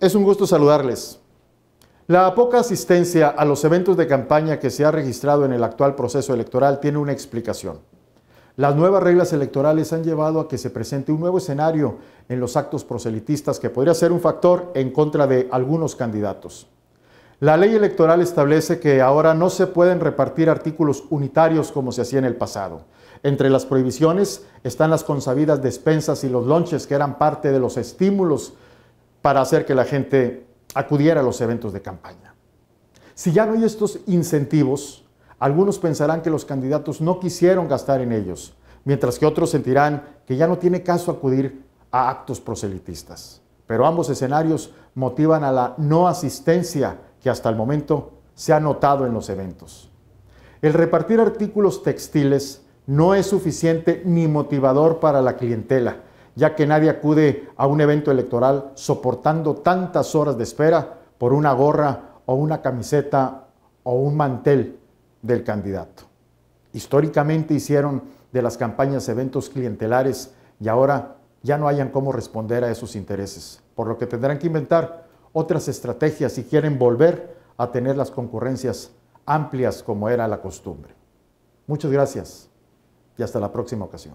Es un gusto saludarles. La poca asistencia a los eventos de campaña que se ha registrado en el actual proceso electoral tiene una explicación. Las nuevas reglas electorales han llevado a que se presente un nuevo escenario en los actos proselitistas que podría ser un factor en contra de algunos candidatos. La ley electoral establece que ahora no se pueden repartir artículos unitarios como se hacía en el pasado. Entre las prohibiciones están las consabidas despensas y los lonches que eran parte de los estímulos para hacer que la gente acudiera a los eventos de campaña. Si ya no hay estos incentivos, algunos pensarán que los candidatos no quisieron gastar en ellos, mientras que otros sentirán que ya no tiene caso acudir a actos proselitistas. Pero ambos escenarios motivan a la no asistencia que hasta el momento se ha notado en los eventos. El repartir artículos textiles no es suficiente ni motivador para la clientela, ya que nadie acude a un evento electoral soportando tantas horas de espera por una gorra o una camiseta o un mantel del candidato. Históricamente hicieron de las campañas eventos clientelares y ahora ya no hayan cómo responder a esos intereses, por lo que tendrán que inventar otras estrategias si quieren volver a tener las concurrencias amplias como era la costumbre. Muchas gracias y hasta la próxima ocasión.